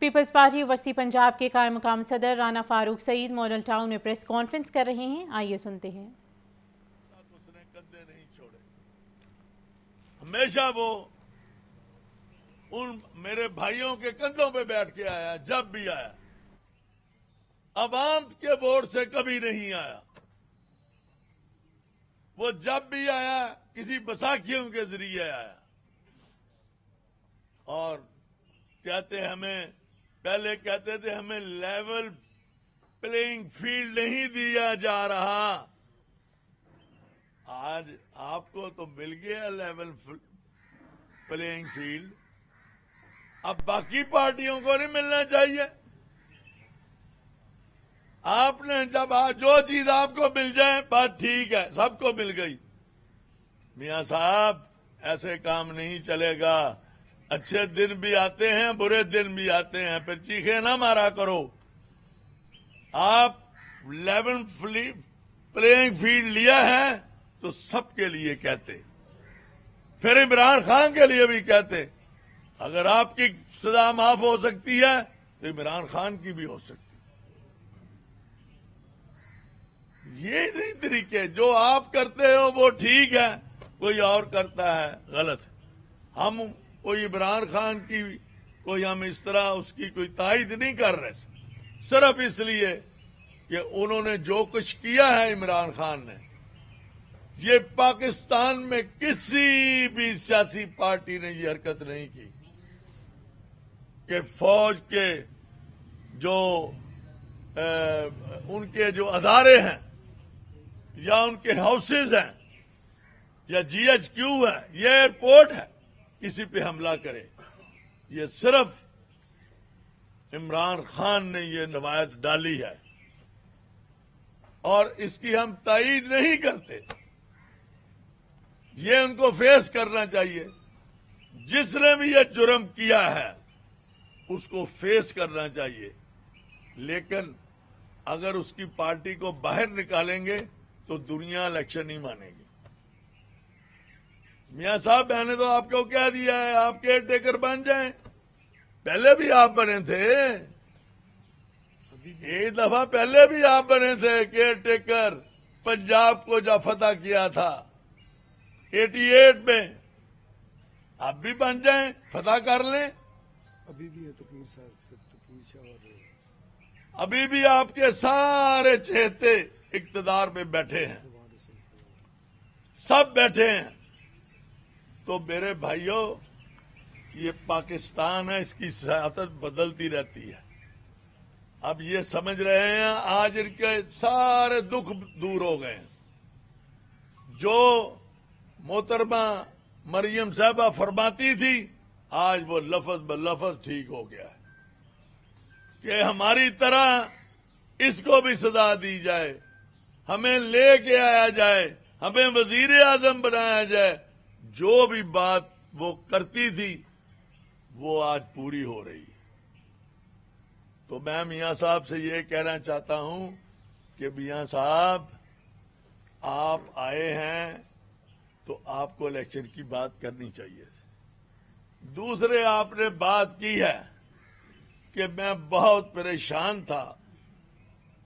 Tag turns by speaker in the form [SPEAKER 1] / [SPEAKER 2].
[SPEAKER 1] peoples party वस्ती पंजाब के कायम मकाम सदर राना फारूक सईद मॉडल टाउन में प्रेस कॉन्फ्रेंस कर रहे हैं आइए सुनते हैं हमेशा वो उन मेरे भाइयों के कंधों पे बैठ के आया जब भी आया अवाम के वोट से कभी नहीं आया वो जब भी आया किसी बसाखियों के जरिए आया और कहते हमें पहले कहते थे हमें लेवल प्लेइंग फील्ड नहीं दिया जा रहा आज आपको तो मिल गया लेवल प्लेइंग फील्ड अब बाकी पार्टियों को नहीं मिलना चाहिए आपने जब आज जो चीज आपको मिल जाए बात ठीक है सबको मिल गई मिया साहब ऐसे काम नहीं चलेगा अच्छे दिन भी आते हैं बुरे दिन भी आते हैं फिर चीखे ना मारा करो आप फ्ली प्लेइंग फील्ड लिया है तो सबके लिए कहते फिर इमरान खान के लिए भी कहते अगर आपकी सजा माफ हो सकती है तो इमरान खान की भी हो सकती ये नहीं तरीके जो आप करते हो वो ठीक है कोई और करता है गलत है हम कोई इमरान खान की कोई हम इस तरह उसकी कोई ताइद नहीं कर रहे सिर्फ इसलिए कि उन्होंने जो कुछ किया है इमरान खान ने ये पाकिस्तान में किसी भी सियासी पार्टी ने ये हरकत नहीं की कि फौज के जो ए, उनके जो अदारे हैं या उनके हाउसेज हैं या जीएचक्यू है ये एयरपोर्ट है किसी पे हमला करे ये सिर्फ इमरान खान ने ये नवायत डाली है और इसकी हम तईद नहीं करते ये उनको फेस करना चाहिए जिसने भी यह जुर्म किया है उसको फेस करना चाहिए लेकिन अगर उसकी पार्टी को बाहर निकालेंगे तो दुनिया इलेक्शन ही मानेगी मियाँ साहब मैंने तो आपको कह दिया है आप केयर टेकर बन जाए पहले भी आप बने थे एक दफा पहले भी आप बने थे केयर टेकर पंजाब को जब फतेह किया था 88 में आप भी बन जाए फतेह कर लें अभी भी तकीर अभी भी आपके सारे चेहते इकतदार में बैठे हैं सब बैठे हैं तो मेरे भाइयों ये पाकिस्तान है इसकी सियासत बदलती रहती है अब ये समझ रहे हैं आज इनके सारे दुख दूर हो गए जो मोहतरमा मरियम साहबा फरमाती थी आज वो लफज ब लफज ठीक हो गया है कि हमारी तरह इसको भी सजा दी जाए हमें लेके आया जाए हमें वजीर आजम बनाया जाए जो भी बात वो करती थी वो आज पूरी हो रही तो मैं मियाँ साहब से ये कहना चाहता हूं कि मियाँ साहब आप आए हैं तो आपको इलेक्शन की बात करनी चाहिए दूसरे आपने बात की है कि मैं बहुत परेशान था